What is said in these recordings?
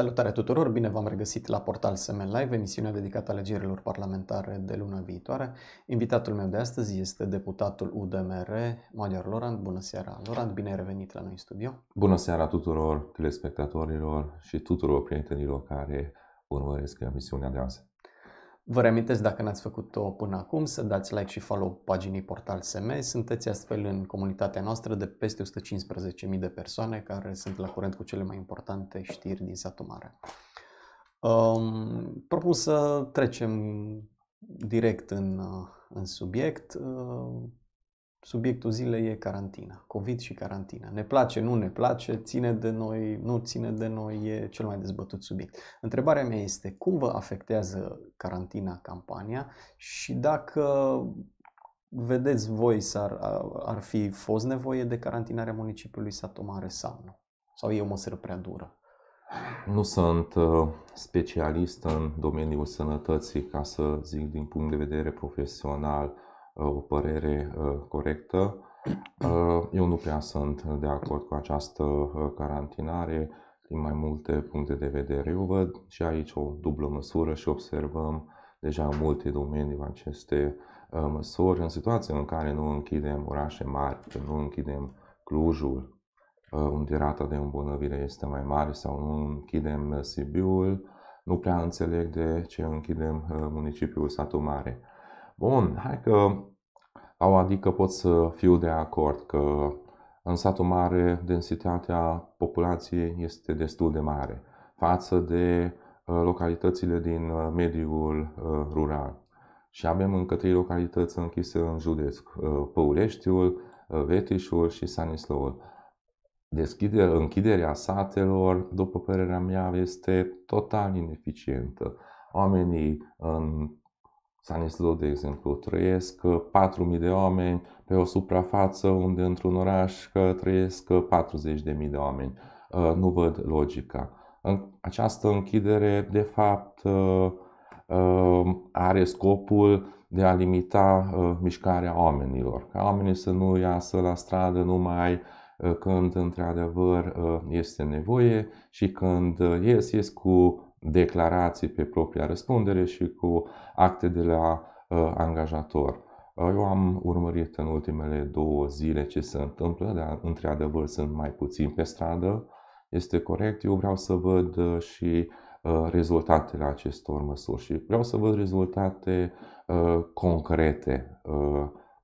Salutare tuturor, bine v-am regăsit la Portal Semen Live, emisiunea dedicată alegerilor parlamentare de luna viitoare. Invitatul meu de astăzi este deputatul UDMR, Magyar Lorand. Bună seara, Lorand, bine ai revenit la noi în studio. Bună seara tuturor telespectatorilor și tuturor prietenilor care urmăresc emisiunea de azi. Vă reamintesc dacă n-ați făcut-o până acum să dați like și follow paginii Portal SM. Sunteți astfel în comunitatea noastră de peste 115.000 de persoane care sunt la curent cu cele mai importante știri din satul mare. Um, propun să trecem direct în, în subiect. Uh, subiectul zilei e carantina, COVID și carantina. Ne place, nu ne place, ține de noi, nu ține de noi, e cel mai dezbătut subiect. Întrebarea mea este cum vă afectează carantina campania și dacă vedeți voi să ar ar fi fost nevoie de carantinarea municipiului Satomare sau nu? Sau e o măsură prea dură? Nu sunt uh, specialist în domeniul sănătății, ca să zic din punct de vedere profesional, Uh, o părere uh, corectă. Uh, eu nu prea sunt de acord cu această carantinare din mai multe puncte de vedere. Eu văd și aici o dublă măsură și observăm deja în multe domenii aceste măsuri. În situații în care nu închidem orașe mari, că nu închidem Clujul, unde rata de îmbunăvire este mai mare, sau nu închidem Sibiul, nu prea înțeleg de ce închidem municipiul Satu Mare. Bun, hai că au adică pot să fiu de acord că în satul mare densitatea populației este destul de mare față de uh, localitățile din uh, mediul uh, rural. Și avem încă trei localități închise în județ, Păuleștiul, Vetișul și Stanislavul. deschiderea, închiderea satelor, după părerea mea, este total ineficientă. Oamenii în Stanislu, de exemplu, trăiesc 4.000 uh, de oameni pe o suprafață unde într-un oraș trăiesc 40.000 uh, de oameni. Uh, nu văd logica. Această închidere, de fapt, are scopul de a limita mișcarea oamenilor, ca oamenii să nu iasă la stradă numai când într-adevăr este nevoie și când ies, ies cu declarații pe propria răspundere și cu acte de la uh, angajator. Uh, eu am urmărit în ultimele două zile ce se întâmplă, dar într-adevăr sunt mai puțin pe stradă. Este corect, eu vreau să văd uh, și rezultatele acestor măsuri și vreau să văd rezultate concrete.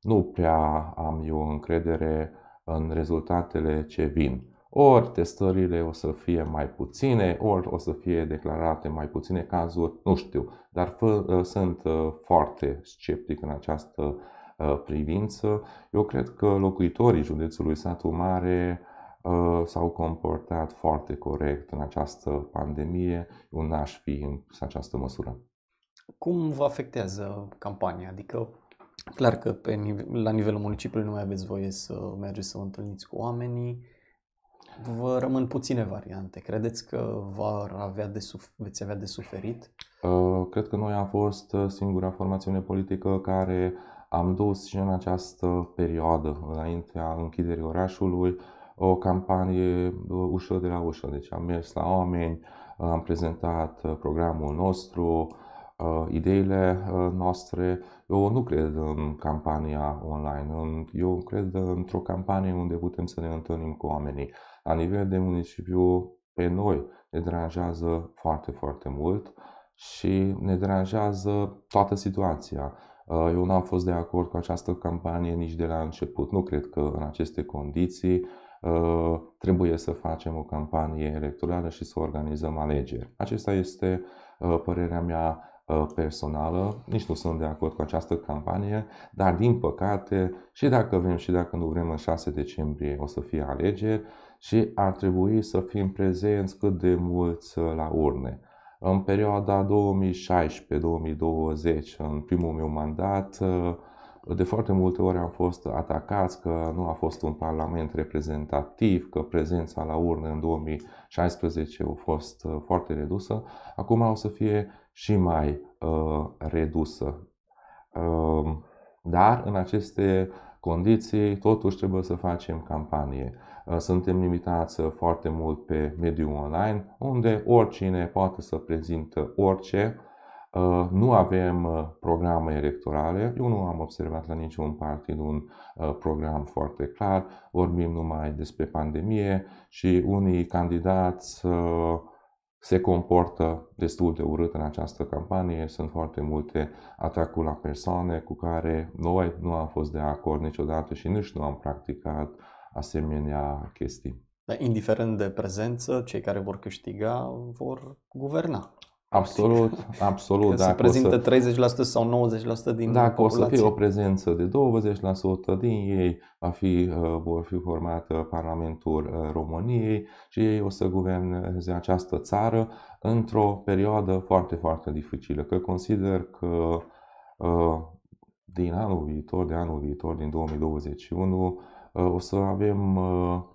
Nu prea am eu încredere în rezultatele ce vin ori testările o să fie mai puține, ori o să fie declarate mai puține cazuri, nu știu, dar f- ă, sunt ă, foarte sceptic în această ă, privință. Eu cred că locuitorii județului Satu Mare s-au comportat foarte corect în această pandemie. Eu n-aș fi în această măsură. Cum vă afectează campania? Adică Clar că pe nive- la nivelul municipiului nu mai aveți voie să mergeți să vă întâlniți cu oamenii, vă rămân puține variante. Credeți că va avea de suf- veți avea de suferit? Uh, cred că noi am fost uh, singura formațiune politică care am dus și în această perioadă, înaintea închiderii orașului, o campanie uh, ușă de la ușă. Deci am mers la oameni, am prezentat programul nostru, ideile noastre. Eu nu cred în campania online, eu cred într-o campanie unde putem să ne întâlnim cu oamenii. La nivel de municipiu, pe noi ne deranjează foarte, foarte mult și ne deranjează toată situația. Uh, eu n-am fost de acord cu această campanie nici de la început. Nu cred că în aceste condiții uh, trebuie să facem o campanie electorală și să organizăm alegeri. Acesta este uh, părerea mea Uh, personală. Nici nu sunt de acord cu această campanie, dar din păcate și dacă vrem și dacă nu vrem în 6 decembrie o să fie alegeri și ar trebui să fim prezenți cât de mulți uh, la urne. În perioada 2016-2020, în primul meu mandat, uh, de foarte multe ori am fost atacați că nu a fost un parlament reprezentativ, că prezența la urne în 2016 a fost foarte redusă. Acum o să fie și mai uh, redusă. Uh, dar în aceste condiții totuși trebuie să facem campanie. Uh, suntem limitați uh, foarte mult pe mediul online, unde oricine poate să prezintă orice. Uh, nu avem programe electorale, eu nu am observat la niciun partid un program foarte clar, vorbim numai despre pandemie și unii candidați se comportă destul de urât în această campanie. Sunt foarte multe atacuri la persoane cu care noi nu am fost de acord niciodată și nici nu am practicat asemenea chestii. Dar indiferent de prezență, cei care vor câștiga vor guverna. Absolut, absolut. dacă se prezintă să, 30% sau 90% din Dacă populație. o să fie o prezență de 20% din ei, va fi, uh, vor fi format Parlamentul uh, României și ei o să guverneze această țară într-o perioadă foarte, foarte dificilă. Că consider că uh, din anul viitor, de anul viitor, din 2021, o să avem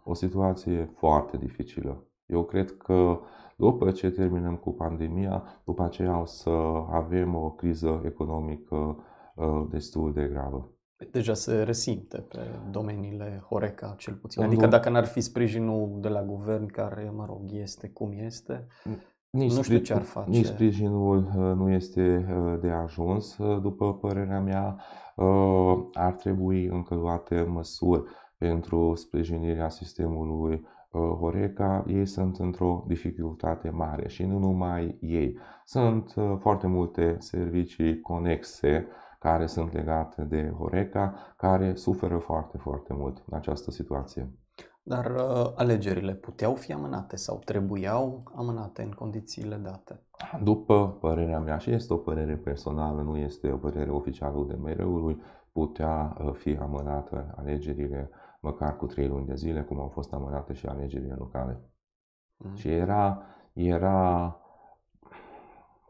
o situație foarte dificilă. Eu cred că după ce terminăm cu pandemia, după aceea o să avem o criză economică uh, destul de gravă. Deja se resimte pe domeniile Horeca, cel puțin. Adică dacă n-ar fi sprijinul de la guvern, care, mă rog, este cum este, nici nu știu ce ar face. Nici sprijinul uh, nu este uh, de ajuns, după părerea mea. Ar trebui încă luate măsuri pentru sprijinirea sistemului Uh, Horeca, ei sunt într-o dificultate mare și nu numai ei. Sunt uh, foarte multe servicii conexe care sunt legate de Horeca, care suferă foarte, foarte mult în această situație. Dar uh, alegerile puteau fi amânate sau trebuiau amânate în condițiile date? După părerea mea, și este o părere personală, nu este o părere oficială de mereului, putea uh, fi amânată alegerile măcar cu trei luni de zile, cum au fost amânate și alegerile locale. Mm-hmm. Și era, era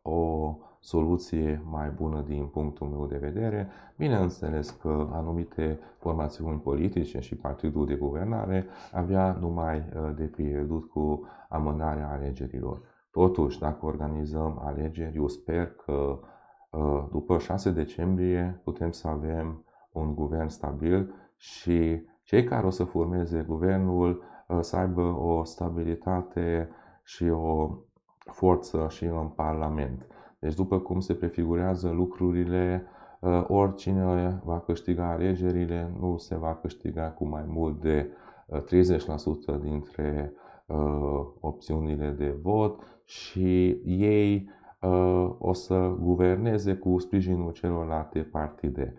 o soluție mai bună din punctul meu de vedere. Bineînțeles că anumite formațiuni politice și partidul de guvernare avea numai ă, de pierdut cu amânarea alegerilor. Totuși, dacă organizăm alegeri, eu sper că ă, după 6 decembrie putem să avem un guvern stabil și cei care o să formeze guvernul uh, să aibă o stabilitate și o forță și în Parlament. Deci, după cum se prefigurează lucrurile, uh, oricine va câștiga alegerile nu se va câștiga cu mai mult de 30% uh, dintre opțiunile de vot și ei o să guverneze cu sprijinul celorlalte partide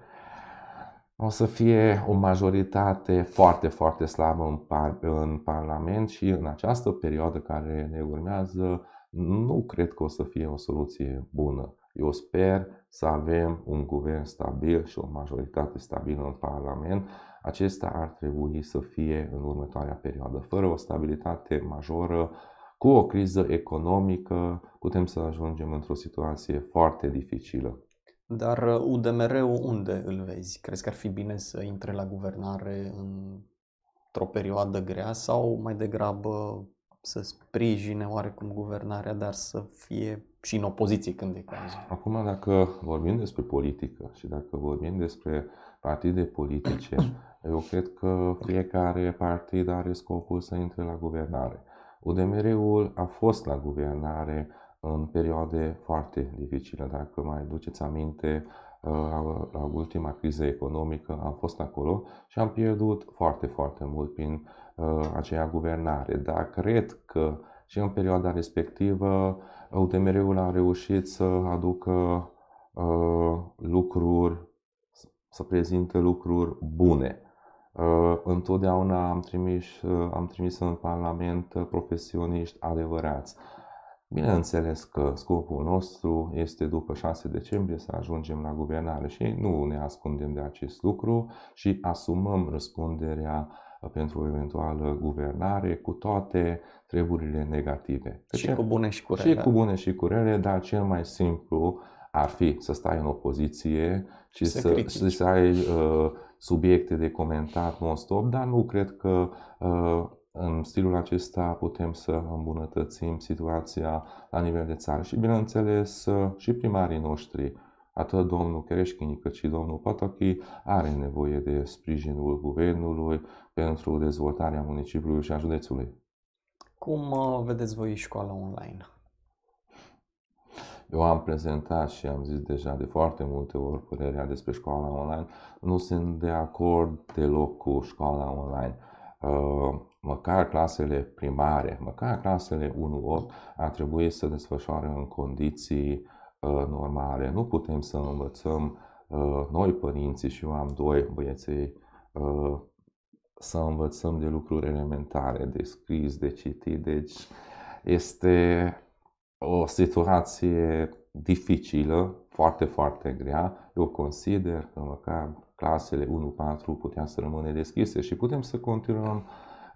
o să fie o majoritate foarte, foarte slabă în, par- în Parlament și în această perioadă care ne urmează nu cred că o să fie o soluție bună. Eu sper să avem un guvern stabil și o majoritate stabilă în Parlament. Acesta ar trebui să fie în următoarea perioadă. Fără o stabilitate majoră, cu o criză economică, putem să ajungem într-o situație foarte dificilă. Dar UDMR-ul uh, unde îl vezi? Crezi că ar fi bine să intre la guvernare într-o perioadă grea sau mai degrabă să sprijine oarecum guvernarea, dar să fie și în opoziție când e cazul? Acum, dacă vorbim despre politică și dacă vorbim despre partide politice, eu cred că fiecare partid are scopul să intre la guvernare. UDMR-ul a fost la guvernare în perioade foarte dificile. Dacă mai duceți aminte, uh, la ultima criză economică am fost acolo și am pierdut foarte, foarte mult prin uh, aceea guvernare. Dar cred că și în perioada respectivă UTMR-ul a reușit să aducă uh, lucruri, să prezinte lucruri bune. Întotdeauna am trimis, am trimis în Parlament profesioniști adevărați Bineînțeles că scopul nostru este după 6 decembrie să ajungem la guvernare și nu ne ascundem de acest lucru și asumăm răspunderea pentru o eventuală guvernare cu toate treburile negative. Și adică cu bune și cu rele. Și cu bune și cu rele, dar cel mai simplu ar fi să stai în opoziție și să, să, să ai uh, subiecte de comentat non-stop, dar nu cred că uh, în stilul acesta putem să îmbunătățim situația la nivel de țară și, bineînțeles, și primarii noștri, atât domnul Creșchini cât și domnul Potochi, are nevoie de sprijinul guvernului pentru dezvoltarea municipiului și a județului. Cum uh, vedeți voi școala online? Eu am prezentat și am zis deja de foarte multe ori părerea despre școala online. Nu sunt de acord deloc cu școala online. Uh, măcar clasele primare, măcar clasele 1-8 ar trebui să desfășoare în condiții uh, normale. Nu putem să învățăm uh, noi părinții și eu am doi băieței uh, să învățăm de lucruri elementare, de scris, de citit, deci este o situație dificilă, foarte, foarte grea. Eu consider că măcar clasele 1-4 puteam să rămâne deschise și putem să continuăm uh,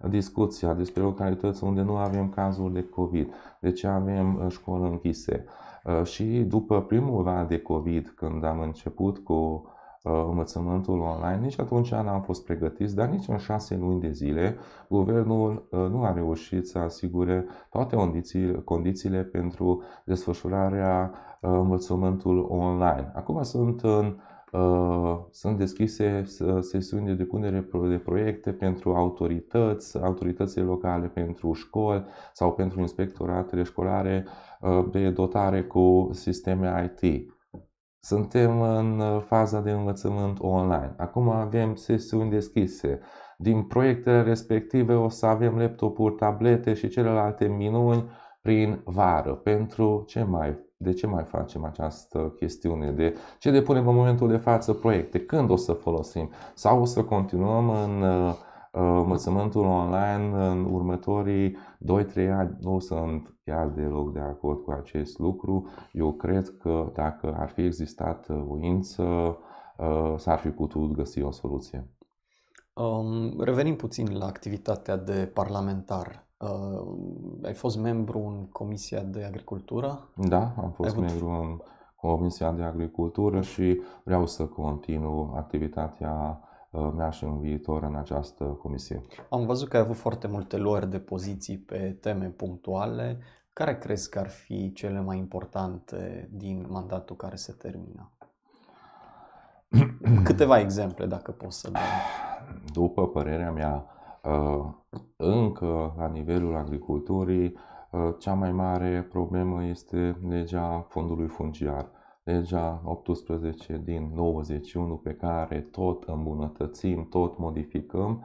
discuția despre localități unde nu avem cazuri de COVID, de ce avem uh, școli închise. Uh, și după primul val de COVID, când am început cu uh, învățământul online, nici atunci n-am fost pregătiți, dar nici în șase luni de zile guvernul nu a reușit să asigure toate condițiile, pentru desfășurarea învățământul online. Acum sunt în Uh, sunt deschise sesiuni de depunere de proiecte pentru autorități, autoritățile locale, pentru școli sau pentru inspectoratele școlare uh, de dotare cu sisteme IT. Suntem în uh, faza de învățământ online. Acum avem sesiuni deschise. Din proiectele respective o să avem laptopuri, tablete și celelalte minuni prin vară. Pentru ce mai de ce mai facem această chestiune, de ce depunem în momentul de față proiecte, când o să folosim sau o să continuăm în uh, uh, învățământul online în următorii 2-3 ani nu sunt chiar deloc de acord cu acest lucru. Eu cred că dacă ar fi existat voință, uh, s-ar fi putut găsi o soluție. Um, revenim puțin la activitatea de parlamentar. Uh, ai fost membru în Comisia de Agricultură? Da, am fost ai membru avut... în Comisia de Agricultură și vreau să continu activitatea uh, mea și în viitor în această comisie. Am văzut că ai avut foarte multe luări de poziții pe teme punctuale. Care crezi că ar fi cele mai importante din mandatul care se termină? Câteva exemple, dacă poți să dai. După părerea mea, Uh, încă la nivelul agriculturii, uh, cea mai mare problemă este legea fondului funciar, legea 18 din 91 pe care tot îmbunătățim, tot modificăm,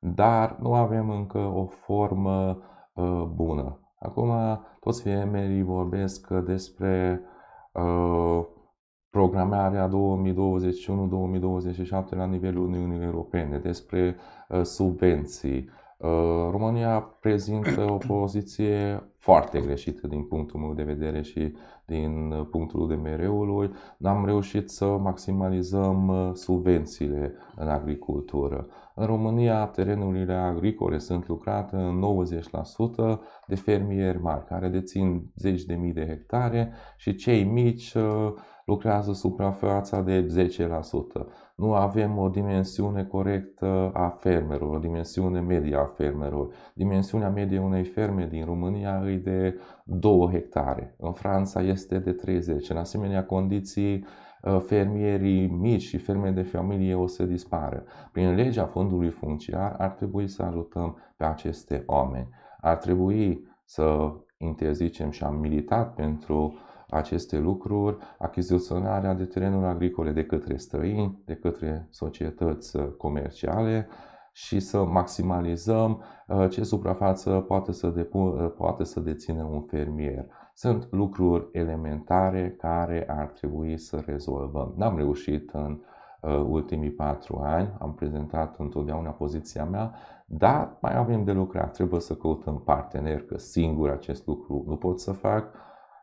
dar nu avem încă o formă uh, bună. Acum toți femeii vorbesc despre uh, programarea 2021-2027 la nivelul Uniunii Europene, despre uh, subvenții. Uh, România prezintă o poziție foarte greșită din punctul meu de vedere și din punctul de mereului. N-am reușit să maximalizăm uh, subvențiile în agricultură. În România, terenurile agricole sunt lucrate în 90% de fermieri mari, care dețin zeci de mii de hectare și cei mici uh, lucrează suprafața de 10%. Nu avem o dimensiune corectă a fermerului, o dimensiune medie a fermerului. Dimensiunea medie unei ferme din România e de 2 hectare. În Franța este de 30. În asemenea condiții, Uh, fermierii mici și ferme de familie o să dispară. Prin legea fondului funciar ar trebui să ajutăm pe aceste oameni. Ar trebui să interzicem și am militat pentru aceste lucruri, achiziționarea de terenuri agricole de către străini, de către societăți uh, comerciale și să maximalizăm uh, ce suprafață poate să, depu- poate să deține un fermier. Sunt lucruri elementare care ar trebui să rezolvăm. N-am reușit în uh, ultimii patru ani, am prezentat întotdeauna poziția mea, dar mai avem de lucrat, trebuie să căutăm partener, că singur acest lucru nu pot să fac.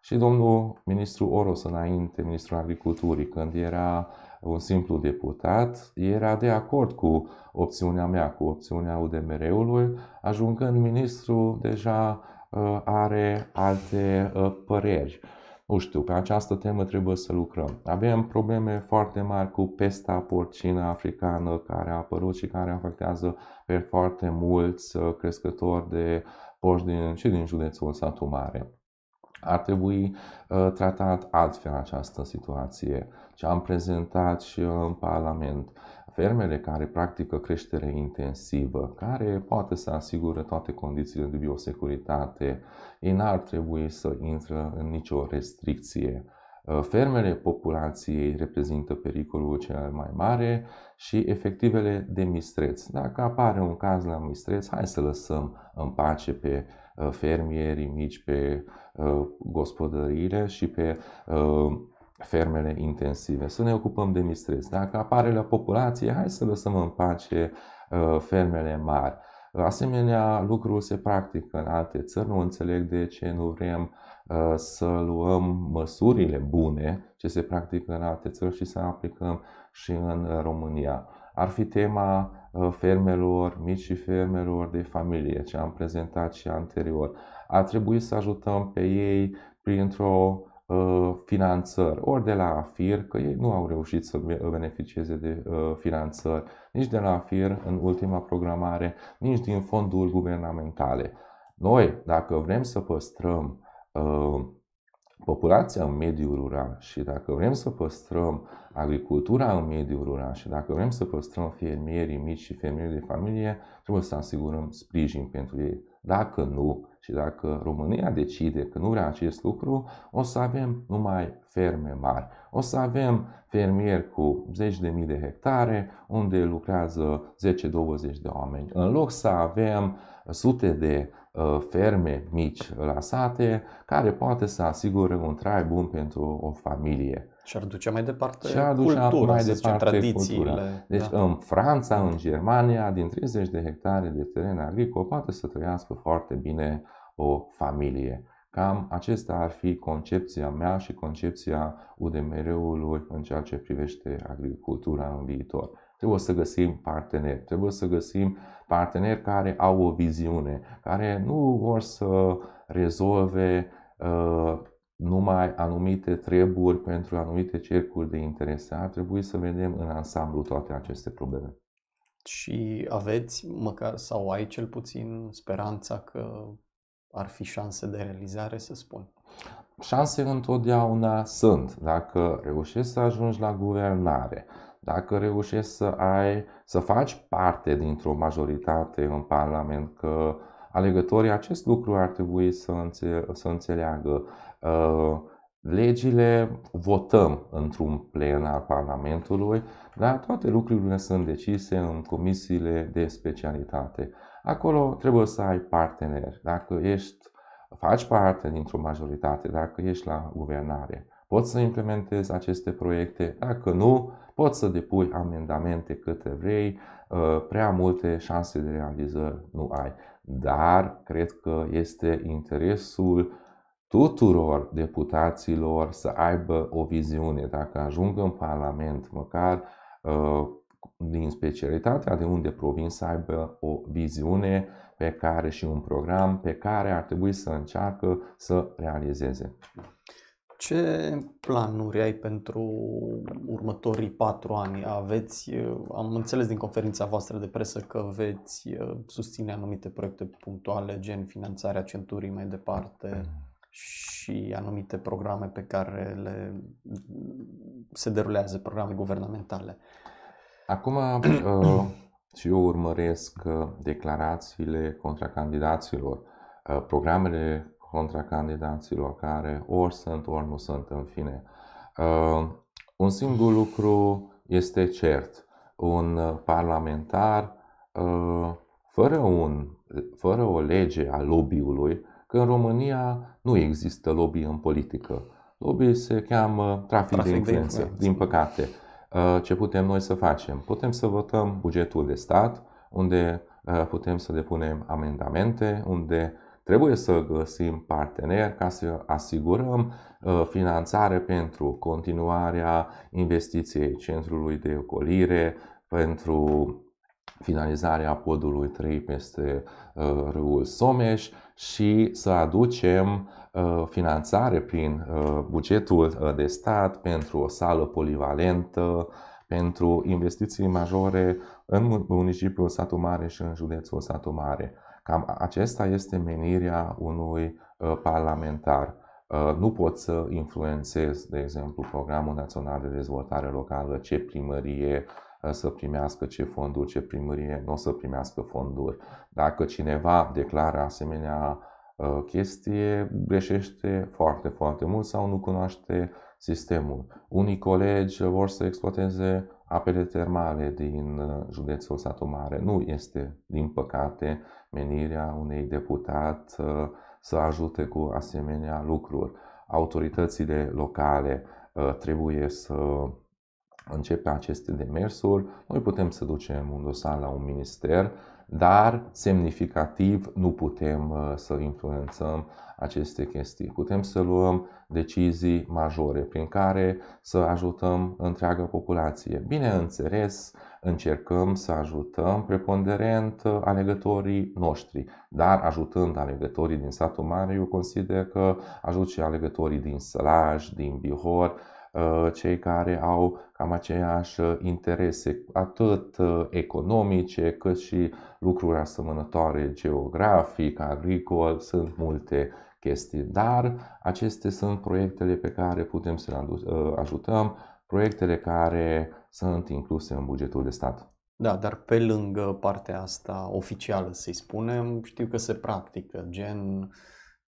Și domnul ministru Oros înainte, ministrul agriculturii, când era un simplu deputat, era de acord cu opțiunea mea, cu opțiunea UDMR-ului, ajungând ministru deja Ă, are alte ă, păreri. Nu știu, pe această temă trebuie să lucrăm. Avem probleme foarte mari cu pesta porcina africană care a apărut și care afectează pe foarte mulți ă, crescători de porci din, și din județul Satu Mare ar trebui uh, tratat altfel această situație ce am prezentat și în Parlament fermele care practică creștere intensivă, care poate să asigure toate condițiile de biosecuritate, ei n-ar trebui să intră în nicio restricție. Uh, fermele populației reprezintă pericolul cel mai mare și efectivele de mistreț. Dacă apare un caz la mistreț, hai să lăsăm în pace pe uh, fermierii mici, pe uh, gospodăriile și pe fermele intensive, să ne ocupăm de mistreți. Dacă apare la populație, hai să lăsăm în pace uh, fermele mari. Asemenea, lucrul se practică în alte țări. Nu înțeleg de ce nu vrem uh, să luăm măsurile bune ce se practică în alte țări și să aplicăm și în România. Ar fi tema uh, fermelor, mici și fermelor de familie, ce am prezentat și anterior. Ar trebui să ajutăm pe ei printr-o Uh, finanțări, ori de la AFIR, că ei nu au reușit să beneficieze de uh, finanțări, nici de la AFIR în ultima programare, nici din fonduri guvernamentale. Noi, dacă vrem să păstrăm uh, populația în mediul rural și dacă vrem să păstrăm agricultura în mediul rural și dacă vrem să păstrăm fermierii mici și fermierii de familie, trebuie să asigurăm sprijin pentru ei. Dacă nu, și dacă România decide că nu vrea acest lucru, o să avem numai ferme mari. O să avem fermieri cu zeci de mii de hectare, unde lucrează 10-20 de oameni. În loc să avem sute de uh, ferme mici uh, lăsate, care poate să asigure un trai bun pentru o familie. Și ar duce mai departe și cultura, mai departe tradițiile. Cultura. Deci da. în Franța, în Germania, din 30 de hectare de teren agricol poate să trăiască foarte bine o familie. Cam acesta ar fi concepția mea și concepția UDMR-ului în ceea ce privește agricultura în viitor. Trebuie să găsim parteneri, trebuie să găsim parteneri care au o viziune, care nu vor să rezolve uh, numai anumite treburi pentru anumite cercuri de interese. Ar trebui să vedem în ansamblu toate aceste probleme. Și aveți măcar, sau ai cel puțin, speranța că ar fi șanse de realizare, să spun? Șanse întotdeauna sunt. Dacă reușești să ajungi la guvernare, dacă reușești să ai, să faci parte dintr-o majoritate în Parlament, că alegătorii acest lucru ar trebui să, înțe- să înțeleagă. Uh, legile votăm într-un plen al Parlamentului, dar toate lucrurile sunt decise în comisiile de specialitate. Acolo trebuie să ai parteneri. Dacă ești, faci parte dintr-o majoritate, dacă ești la guvernare, poți să implementezi aceste proiecte. Dacă nu, poți să depui amendamente câte vrei, uh, prea multe șanse de realizări nu ai. Dar cred că este interesul tuturor deputaților să aibă o viziune. Dacă ajung în Parlament, măcar uh, din specialitatea de unde provin să aibă o viziune pe care și un program pe care ar trebui să încearcă să realizeze. Ce planuri ai pentru următorii patru ani? Aveți, uh, am înțeles din conferința voastră de presă că veți uh, susține anumite proiecte punctuale, gen finanțarea centurii mai departe. Mm și anumite programe pe care le se derulează, programe guvernamentale. Acum uh, și eu urmăresc uh, declarațiile contracandidaților, uh, programele contracandidaților care ori sunt, ori nu sunt, în fine. Un singur lucru este cert. Un parlamentar fără, un, fără o lege a lobby-ului că în România nu există lobby în politică. Lobby se cheamă trafic, trafic de, influență, de influență, din păcate. Uh, ce putem noi să facem? Putem să votăm bugetul de stat, unde uh, putem să depunem amendamente, unde trebuie să găsim parteneri ca să asigurăm uh, finanțare pentru continuarea investiției centrului de ocolire, pentru finalizarea podului 3 peste uh, râul Someș și să aducem uh, finanțare prin uh, bugetul de stat pentru o sală polivalentă, pentru investiții majore în municipiul Satu Mare și în județul Satu Mare. Cam acesta este menirea unui parlamentar. Nu pot să influențez, de exemplu, Programul Național de Dezvoltare Locală, ce primărie să primească ce fonduri, ce primărie nu o să primească fonduri. Dacă cineva declară asemenea ă, chestie, greșește foarte, foarte mult sau nu cunoaște sistemul. Unii colegi vor să exploateze apele termale din ă, județul Satu Mare. Nu este, din păcate, menirea unei deputat ă, să ajute cu asemenea lucruri. Autoritățile locale trebuie să începe aceste demersuri, noi putem să ducem un dosar la un minister, dar semnificativ nu putem uh, să influențăm aceste chestii. Putem să luăm decizii majore prin care să ajutăm întreaga populație. Bineînțeles, încercăm să ajutăm preponderent uh, alegătorii noștri, dar ajutând alegătorii din satul mare, eu consider că ajut și alegătorii din Sălaj, din Bihor, Uh, cei care au cam aceeași uh, interese, atât uh, economice, cât și lucruri asemănătoare geografic, agricol, sunt multe chestii, dar aceste sunt proiectele pe care putem să le ajutăm, proiectele care sunt incluse în bugetul de stat. Da, dar pe lângă partea asta oficială, să-i spunem, știu că se practică, gen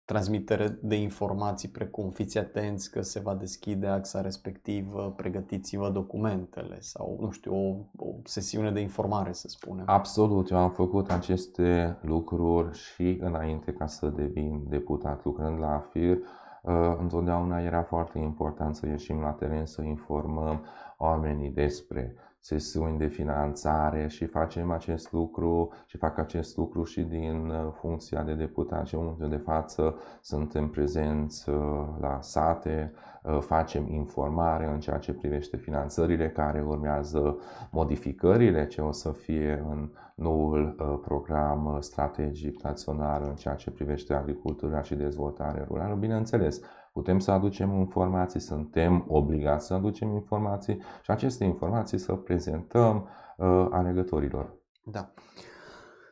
transmitere de informații precum fiți atenți că se va deschide axa respectivă, pregătiți-vă documentele sau, nu știu, o, o sesiune de informare, să spunem. Absolut, eu am făcut aceste lucruri și înainte ca să devin deputat lucrând la AFIR. Uh, întotdeauna era foarte important să ieșim la teren, să informăm oamenii despre sesiuni de finanțare și facem acest lucru și fac acest lucru și din uh, funcția de deputat. Și în de față suntem prezenți uh, la sate, uh, facem informare în ceea ce privește finanțările care urmează, modificările ce o să fie în noul program strategic național în ceea ce privește agricultura și dezvoltarea rurală. Bineînțeles, Putem să aducem informații, suntem obligați să aducem informații și aceste informații să prezentăm uh, alegătorilor. Da.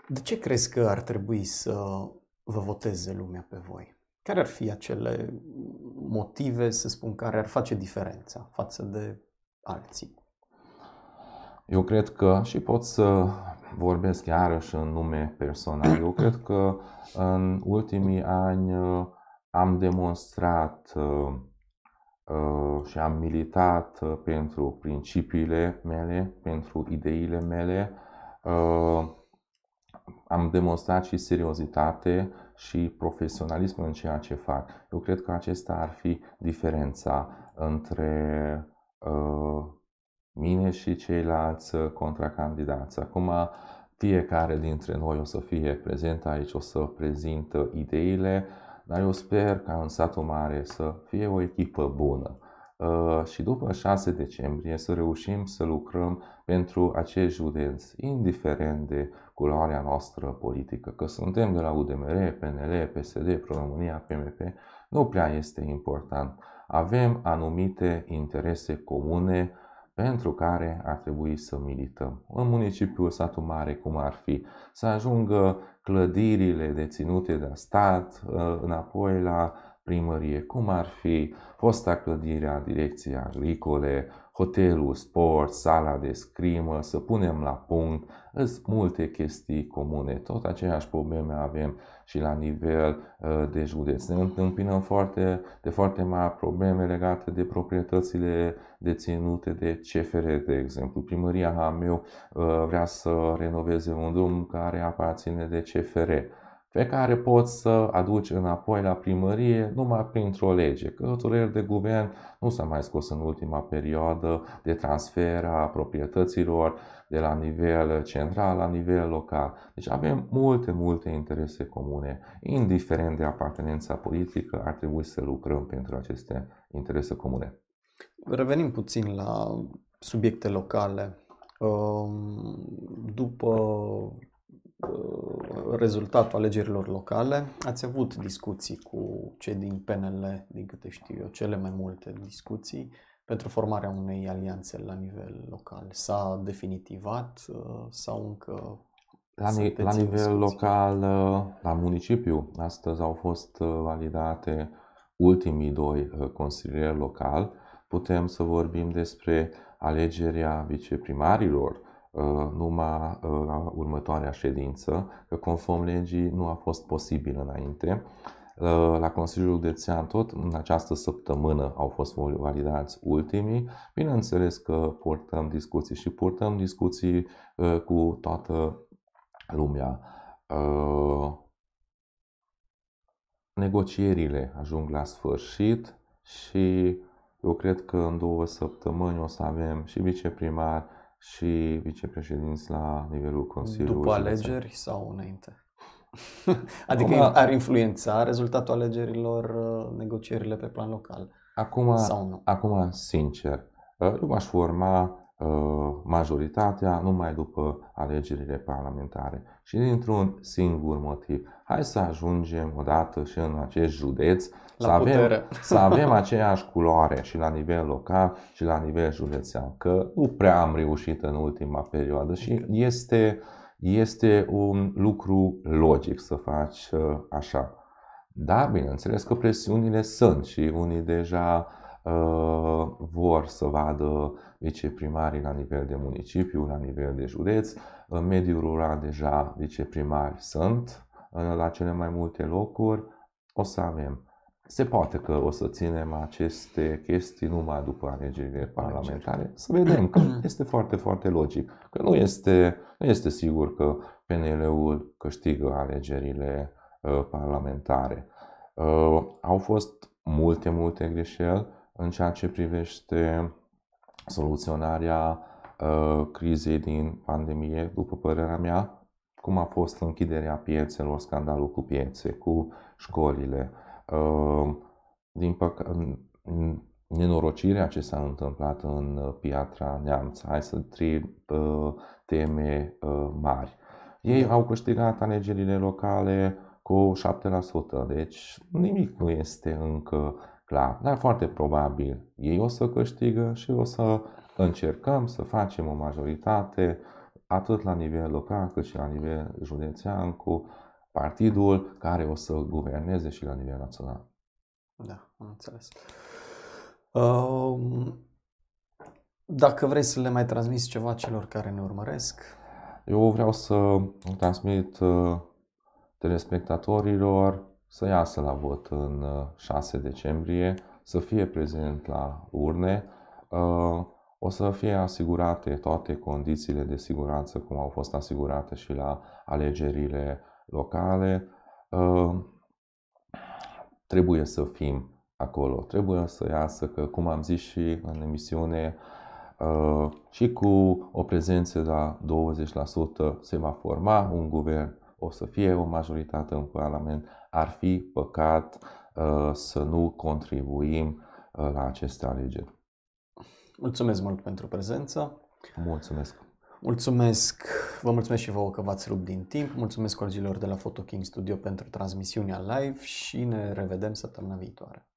De ce crezi că ar trebui să vă voteze lumea pe voi? Care ar fi acele motive, să spun, care ar face diferența față de alții? Eu cred că, și pot să vorbesc iarăși în nume personal, eu cred că în ultimii ani uh, am demonstrat uh, uh, și am militat uh, pentru principiile mele, pentru ideile mele, am demonstrat și seriozitate și profesionalism în ceea ce fac. Eu cred că acesta ar fi diferența între mine și ceilalți contracandidați. Acum, fiecare dintre noi o să fie prezent aici, o să prezintă ideile, dar eu sper ca în satul mare să fie o echipă bună uh, și după 6 decembrie să reușim să lucrăm pentru acești județi, indiferent de culoarea noastră politică, că suntem de la UDMR, PNL, PSD, Pro-România, PMP, nu prea este important. Avem anumite interese comune pentru care ar trebui să milităm. În municipiul satul mare, cum ar fi, să ajungă clădirile deținute de stat ă, înapoi la primărie, cum ar fi fosta clădire a direcției agricole, hotelul, sport, sala de scrimă, să punem la punct, sunt multe chestii comune. Tot aceeași probleme avem și la nivel uh, de județ. Ne întâmpinăm foarte, de foarte mari probleme legate de proprietățile deținute de CFR, de exemplu. Primăria Hameu uh, vrea să renoveze un drum care aparține de CFR pe care poți să aduci înapoi la primărie numai printr-o lege. Că de guvern nu s-a mai scos în ultima perioadă de transfer a proprietăților de la nivel central la nivel local. Deci avem multe, multe interese comune. Indiferent de apartenența politică, ar trebui să lucrăm pentru aceste interese comune. Revenim puțin la subiecte locale. Ehm, după Uh, rezultatul alegerilor locale, ați avut discuții cu cei din PNL, din câte știu eu, cele mai multe discuții pentru formarea unei alianțe la nivel local. S-a definitivat uh, sau încă la, ni- la nivel discuții? local, uh, la municipiu, astăzi au fost validate ultimii doi consilieri locali. Putem să vorbim despre alegerea viceprimarilor, Uh, numai la uh, următoarea ședință, că conform legii nu a fost posibil înainte. Uh, la Consiliul Țean tot în această săptămână au fost validați ultimii. Bineînțeles că purtăm discuții și purtăm discuții cu toată lumea. Negocierile ajung la sfârșit și eu cred că în două săptămâni o să avem și viceprimar, și vicepreședinți la nivelul Consiliului. După alegeri sau înainte? adică Acum, ar influența rezultatul alegerilor uh, negocierile pe plan local? Acum, sau nu? acum sincer, eu uh, m-aș forma Uh, majoritatea numai după alegerile parlamentare și dintr-un singur motiv. Hai să ajungem odată și în acest județ la să, avem, să avem aceeași culoare și la nivel local și la nivel județean, că nu prea am reușit în ultima perioadă și este, este un lucru logic să faci uh, așa. Dar, bineînțeles că presiunile sunt și unii deja uh, Uh, vor să vadă viceprimarii la nivel de municipiu, la nivel de județ. În mediul rural deja viceprimari sunt uh, la cele mai multe locuri. O să avem. Se poate că o să ținem aceste chestii numai după alegerile parlamentare. Să vedem că este foarte, foarte logic. Că nu este, nu este sigur că PNL-ul câștigă alegerile uh, parlamentare. Au fost multe, multe greșeli în ceea ce privește soluționarea uh, crizei din pandemie, după părerea mea, cum a fost închiderea piețelor, scandalul cu piețe, cu școlile. Uh, din păcate, nenorocirea ce s-a întâmplat în Piatra Neamț, hai să trei uh, teme mari. Ei da. au câștigat alegerile locale cu 7%, deci nimic nu este încă întâmpla, dar foarte probabil ei o să câștigă și o să încercăm să facem o majoritate atât la nivel local cât și la nivel județean cu partidul care o să guverneze și la nivel național. Da, am înțeles. Um, dacă vrei să le mai transmiți ceva celor care ne urmăresc? Eu vreau să transmit uh, telespectatorilor să iasă la vot în 6 uh, decembrie, să fie prezent la urne, uh, o să fie asigurate toate condițiile de siguranță cum au fost asigurate și la alegerile locale. Uh, trebuie să fim acolo, trebuie să iasă, că cum am zis și în emisiune, și cu o prezență la 20% se va forma un guvern, o să fie o majoritate în Parlament, ar fi păcat uh, să nu contribuim uh, la aceste alegeri. Mulțumesc mult pentru prezență. Mulțumesc. Mulțumesc, vă mulțumesc și vouă că v-ați rupt din timp. Mulțumesc colegilor de la Photo King Studio pentru transmisiunea live și ne revedem săptămâna viitoare.